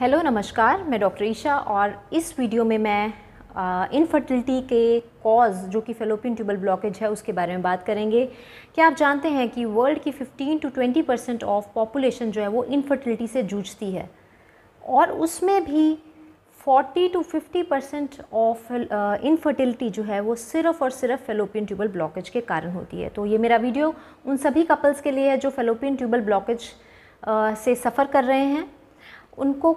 hello नमस्कार मैं doctor Isha और इस वीडियो में मैं इनफर्टिलिटी के कॉज जो कि फेलोपियन ट्यूबल ब्लॉकेज है उसके बारे में बात करेंगे क्या आप जानते हैं कि वर्ल्ड की 15 टू 20 परसेंट ऑफ पॉपुलेशन जो है वो इनफर्टिलिटी से जूझती है और उसमें भी 40 टू 50 परसेंट ऑफ इनफर्टिलिटी जो है वो सिर्फ और सिर्फ फेलोपियन ट्यूबल ब्लॉकेज के कारण होती है तो ये मेरा वीडियो उन सभी कपल्स के लिए है जो फेलोपियन ट्यूबल ब्लॉकेज से सफ़र कर रहे हैं उनको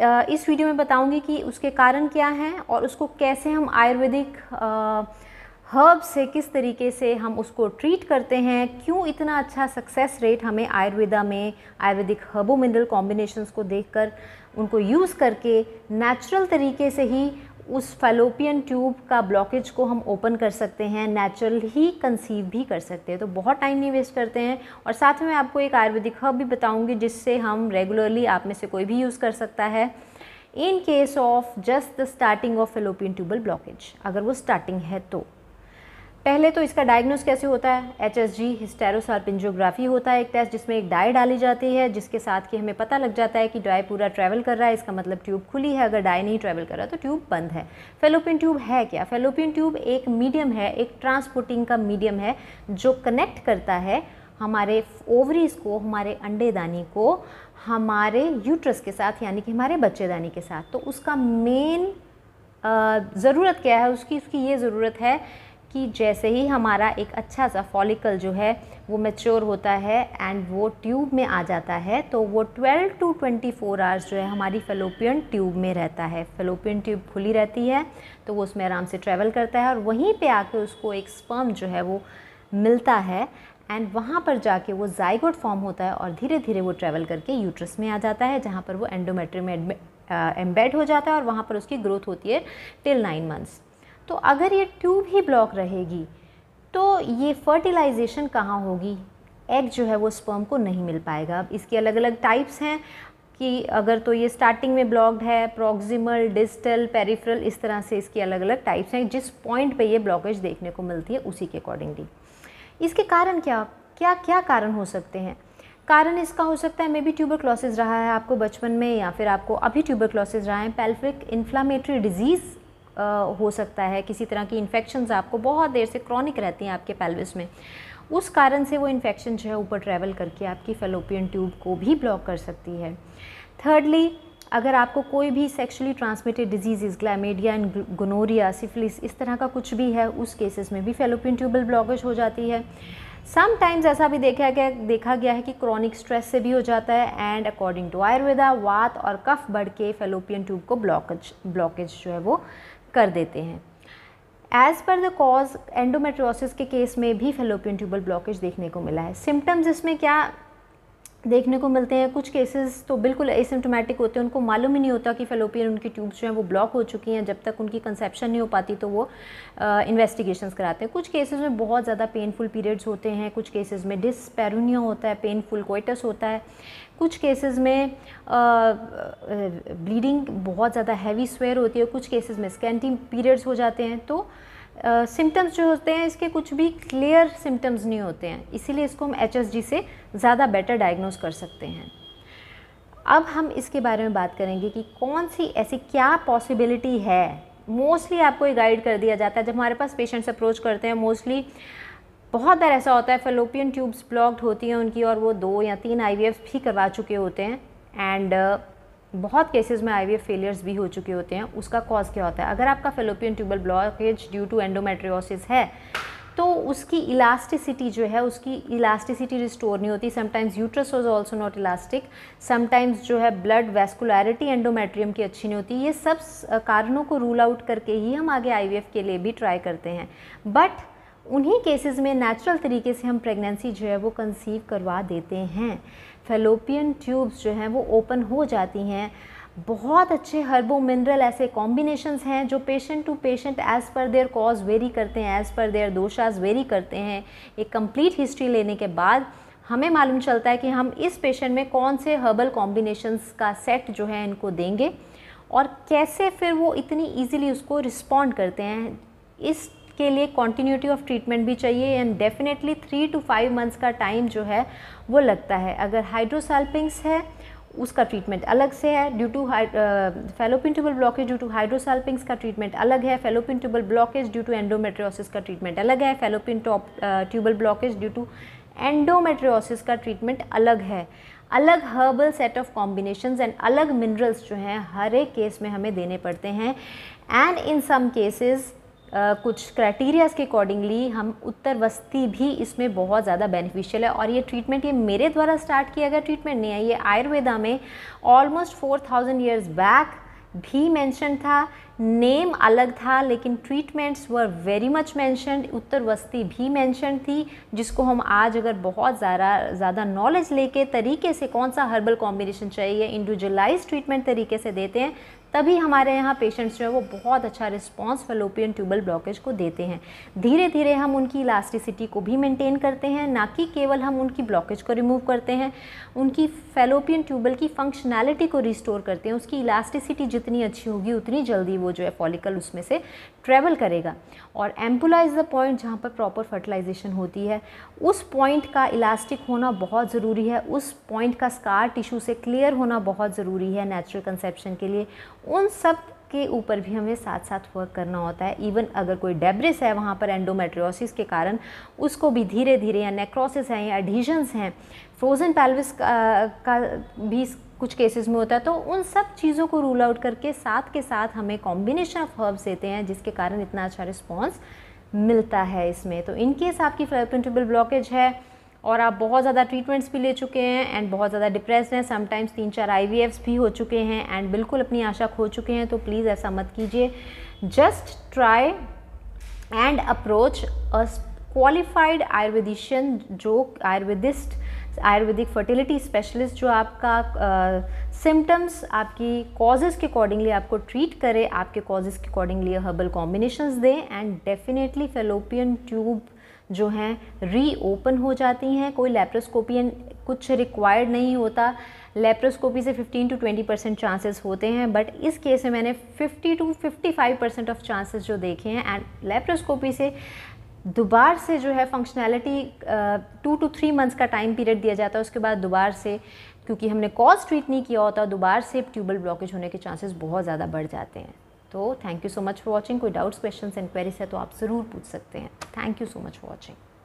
इस वीडियो में बताऊंगी कि उसके कारण क्या हैं और उसको कैसे हम आयुर्वेदिक हर्ब से किस तरीके से हम उसको ट्रीट करते हैं क्यों इतना अच्छा सक्सेस रेट हमें आयुर्वेदा में आयुर्वेदिक हर्बो मिनरल कॉम्बिनेशंस को देखकर उनको यूज़ करके नेचुरल तरीके से ही उस फेलोपियन ट्यूब का ब्लॉकेज को हम ओपन कर सकते हैं नेचुरल ही कंसीव भी कर सकते हैं तो बहुत टाइम नहीं वेस्ट करते हैं और साथ में आपको एक आयुर्वेदिक हब भी बताऊंगी जिससे हम रेगुलरली आप में से कोई भी यूज़ कर सकता है in case of just the starting of fallopian tubal blockage अगर वो स्टार्टिंग है तो पहले तो इसका डायग्नोस कैसे होता है एच एस जी हिस्टेरोसार्पिंजोग्राफी होता है एक टेस्ट जिसमें एक डाई डाली जाती है जिसके साथ कि हमें पता लग जाता है कि डाई पूरा ट्रैवल कर रहा है इसका मतलब ट्यूब खुली है अगर डाई नहीं ट्रैवल कर रहा तो ट्यूब बंद है फेलोपियन ट्यूब है क्या फेलोपियन ट्यूब एक मीडियम है एक ट्रांसपोर्टिंग का मीडियम है जो कनेक्ट करता है हमारे ओवरीज को हमारे अंडेदानी को हमारे यूट्रस के साथ यानी कि हमारे बच्चेदानी के साथ तो उसका मेन ज़रूरत क्या है उसकी उसकी ये ज़रूरत है कि जैसे ही हमारा एक अच्छा सा फॉलिकल जो है वो मेच्योर होता है एंड वो ट्यूब में आ जाता है तो वो 12 टू 24 आवर्स जो है हमारी फेलोपियन ट्यूब में रहता है फेलोपियन ट्यूब खुली रहती है तो वो उसमें आराम से ट्रैवल करता है और वहीं पे आके उसको एक स्पर्म जो है वो मिलता है एंड वहाँ पर जाके वो जाइगोड फॉर्म होता है और धीरे धीरे वो ट्रैवल करके यूट्रस में आ जाता है जहाँ पर वो एंडोमेट्री में एम्बेड हो जाता है और वहाँ पर उसकी ग्रोथ होती है टिल नाइन मंथ्स तो अगर ये ट्यूब ही ब्लॉक रहेगी तो ये फर्टिलाइजेशन कहाँ होगी एग जो है वो स्पर्म को नहीं मिल पाएगा अब इसके अलग अलग टाइप्स हैं कि अगर तो ये स्टार्टिंग में ब्लॉक्ड है प्रॉक्सिमल डिस्टल पेरिफ्रल इस तरह से इसकी अलग अलग टाइप्स हैं जिस पॉइंट पे ये ब्लॉकेज देखने को मिलती है उसी के अकॉर्डिंगली इसके कारण क्या क्या क्या कारण हो सकते हैं कारण इसका हो सकता है मे बी ट्यूबर क्लॉसिस रहा है आपको बचपन में या फिर आपको अभी ट्यूबर क्लॉसिस रहा है पेल्फ्रिक इन्फ्लामेटरी डिजीज़ हो सकता है किसी तरह की इन्फेक्शन आपको बहुत देर से क्रॉनिक रहती हैं आपके पेल्विस में उस कारण से वो इन्फेक्शन जो है ऊपर ट्रैवल करके आपकी फेलोपियन ट्यूब को भी ब्लॉक कर सकती है थर्डली अगर आपको कोई भी sexually transmitted disease chlamydia and gonorrhoea syphilis इस तरह का कुछ भी है उस केसेस में भी फेलोपियन ट्यूबल ब्लॉकेज हो जाती है समटाइम्स ऐसा भी देखा गया देखा गया है कि क्रॉनिक स्ट्रेस से भी हो जाता है एंड अकॉर्डिंग टू आयुर्वेदा वात और कफ बढ़ के फेलोपियन ट्यूब को ब्लॉकेज ब्लॉकेज जो है वो कर देते हैं as per the cause endometriosis के केस में भी फेलोपियन ट्यूबल ब्लॉकेज देखने को मिला है सिम्टम्स इसमें क्या देखने को मिलते हैं कुछ केसेस तो बिल्कुल एसिम्टोमेटिक होते हैं उनको मालूम ही नहीं होता कि फेलोपियन उनकी ट्यूब्स जो हैं वो ब्लॉक हो चुकी हैं जब तक उनकी कंसेप्शन नहीं हो पाती तो वो इन्वेस्टिगेशंस कराते हैं कुछ केसेस में बहुत ज़्यादा पेनफुल पीरियड्स होते हैं कुछ केसेस में डिसपेरूनिया होता है पेनफुल कोइटस होता है कुछ केसेस में ब्लीडिंग बहुत ज़्यादा हैवी स्वेयर होती है कुछ केसेस में स्कैंटी पीरियड्स हो जाते हैं तो सिम्टम्स जो होते हैं इसके कुछ भी क्लियर सिम्टम्स नहीं होते हैं इसीलिए इसको हम एच से ज़्यादा बेटर डायग्नोज कर सकते हैं अब हम इसके बारे में बात करेंगे कि कौन सी ऐसी क्या पॉसिबिलिटी है मोस्टली आपको ये गाइड कर दिया जाता है जब हमारे पास पेशेंट्स अप्रोच करते हैं मोस्टली बहुत बार ऐसा होता है फेलोपियन ट्यूब्स ब्लॉक्ड होती हैं उनकी और वो दो या तीन आई भी करवा चुके होते हैं एंड बहुत केसेस में आईवीएफ फेलियर्स भी हो चुके होते हैं उसका कॉज क्या होता है अगर आपका fallopian tubal blockage due to endometriosis है तो उसकी इलास्टिसिटी जो है उसकी इलास्टिसिटी रिस्टोर नहीं होती sometimes uterus was also not elastic sometimes जो है ब्लड वेस्कुलरिटी एंडोमेट्रियम की अच्छी नहीं होती ये सब कारणों को रूल आउट करके ही हम आगे आईवीएफ के लिए भी ट्राई करते हैं बट उन्हीं केसेस में नेचुरल तरीके से हम प्रेगनेंसी जो है वो कंसीव करवा देते हैं फेलोपियन ट्यूब्स जो हैं वो ओपन हो जाती हैं बहुत अच्छे हर्बो मिनरल ऐसे कॉम्बिनेशंस हैं जो patient to patient as per their cause vary करते हैं एज़ पर देयर दोषाज वेरी करते हैं एक कंप्लीट हिस्ट्री लेने के बाद हमें मालूम चलता है कि हम इस पेशेंट में कौन से हर्बल कॉम्बिनेशंस का सेट जो है इनको देंगे और कैसे फिर वो इतनी ईजिली उसको रिस्पॉन्ड करते हैं इस के लिए कॉन्टीन्यूटी ऑफ ट्रीटमेंट भी चाहिए and definitely three to five months का टाइम जो है वो लगता है अगर हाइड्रोसाल्पिंग्स है उसका ट्रीटमेंट अलग से है due to fallopian tubal blockage due to hydrosalpinx का ट्रीटमेंट अलग है fallopian tubal blockage due to endometriosis का ट्रीटमेंट अलग है fallopian top tubal blockage due to endometriosis का ट्रीटमेंट अलग है अलग herbal set of combination and अलग मिनरल्स जो हैं हर एक केस में हमें देने पड़ते हैं एंड इन सम केसेस कुछ क्राइटेरियाज़ के अकॉर्डिंगली हम उत्तर वस्ती भी इसमें बहुत ज़्यादा बेनिफिशियल है और ये ट्रीटमेंट ये मेरे द्वारा स्टार्ट किया गया ट्रीटमेंट नहीं है ये आयुर्वेदा में almost four thousand years back भी मेंशन था नेम अलग था लेकिन treatments were very much mentioned उत्तर वस्ती भी मैंशनड थी जिसको हम आज अगर बहुत ज़्यादा ज़्यादा नॉलेज लेके तरीके से कौन सा हर्बल कॉम्बिनेशन चाहिए इंडिविजुअलाइज ट्रीटमेंट तरीके से देते हैं तभी हमारे यहाँ पेशेंट्स जो है वो बहुत अच्छा रिस्पॉन्स फेलोपियन ट्यूबल ब्लॉकेज को देते हैं धीरे धीरे हम उनकी इलास्टिसिटी को भी मेंटेन करते हैं ना कि केवल हम उनकी ब्लॉकेज को रिमूव करते हैं उनकी फेलोपियन ट्यूबल की फंक्शनैलिटी को रिस्टोर करते हैं उसकी इलास्टिसिटी जितनी अच्छी होगी उतनी जल्दी वो वो जो है फॉलिकल उसमें से ट्रेवल करेगा और एम्पुला इज़ द पॉइंट जहाँ पर प्रॉपर फर्टिलाइजेशन होती है उस पॉइंट का इलास्टिक होना बहुत ज़रूरी है उस पॉइंट का स्कार टिश्यू से क्लियर होना बहुत ज़रूरी है नेचुरल कंसेप्शन के लिए उन सब के ऊपर भी हमें साथ साथ वर्क करना होता है इवन अगर कोई डेब्रिस है वहाँ पर एंडोमेट्रियोसिस के कारण उसको भी धीरे धीरे या नेक्रोसिस हैं या एडहीजन्स हैं फ्रोज़न पैल्विस का, का भी कुछ केसेस में होता है तो उन सब चीज़ों को रूल आउट करके साथ के साथ हमें कॉम्बिनेशन ऑफ हर्ब्स देते हैं जिसके कारण इतना अच्छा रिस्पॉन्स मिलता है इसमें तो इन केस आपकी फ्लैपेंटेबल ब्लॉकेज है और आप बहुत ज़्यादा ट्रीटमेंट्स भी ले चुके हैं एंड बहुत ज़्यादा डिप्रेस हैं समटाइम्स तीन चार आई भी हो चुके हैं एंड बिल्कुल अपनी आशा खो चुके हैं तो प्लीज़ ऐसा मत कीजिए just try and approach a qualified Ayurvedician जो आयुर्वेदिस्ट आयुर्वेदिक फर्टिलिटी स्पेशलिस्ट जो आपका सिम्टम्स आपकी कॉजेज़ के अकॉर्डिंगली आपको ट्रीट करे आपके कॉजेज़ के अकॉर्डिंगली हर्बल कॉम्बिनेशंस दें एंड डेफिनेटली फेलोपियन ट्यूब जो हैं रीओपन हो जाती हैं कोई लेप्रोस्कोपियन कुछ रिक्वायर्ड नहीं होता लेप्रोस्कोपी से 15 टू 20 परसेंट चांसेस होते हैं बट इस केस में मैंने 50 टू 55 परसेंट ऑफ चांसेस जो देखे हैं एंड लेप्रोस्कोपी से दोबार से जो है functionality two to three months का टाइम पीरियड दिया जाता है उसके बाद दोबार से क्योंकि हमने कॉज ट्रीट नहीं किया होता दोबार से ट्यूबल ब्लॉकेज होने के चांसेस बहुत ज़्यादा बढ़ जाते हैं तो thank you so much for watching कोई डाउट्स क्वेश्चन एंड क्वेरीज है तो आप ज़रूर पूछ सकते हैं thank you so much for watching